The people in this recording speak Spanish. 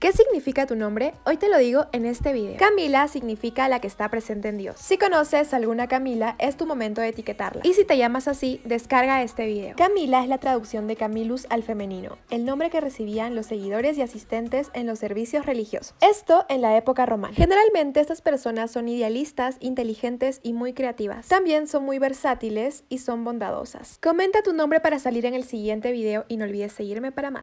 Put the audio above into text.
¿Qué significa tu nombre? Hoy te lo digo en este video. Camila significa la que está presente en Dios. Si conoces alguna Camila, es tu momento de etiquetarla. Y si te llamas así, descarga este video. Camila es la traducción de Camilus al femenino, el nombre que recibían los seguidores y asistentes en los servicios religiosos. Esto en la época romana. Generalmente estas personas son idealistas, inteligentes y muy creativas. También son muy versátiles y son bondadosas. Comenta tu nombre para salir en el siguiente video y no olvides seguirme para más.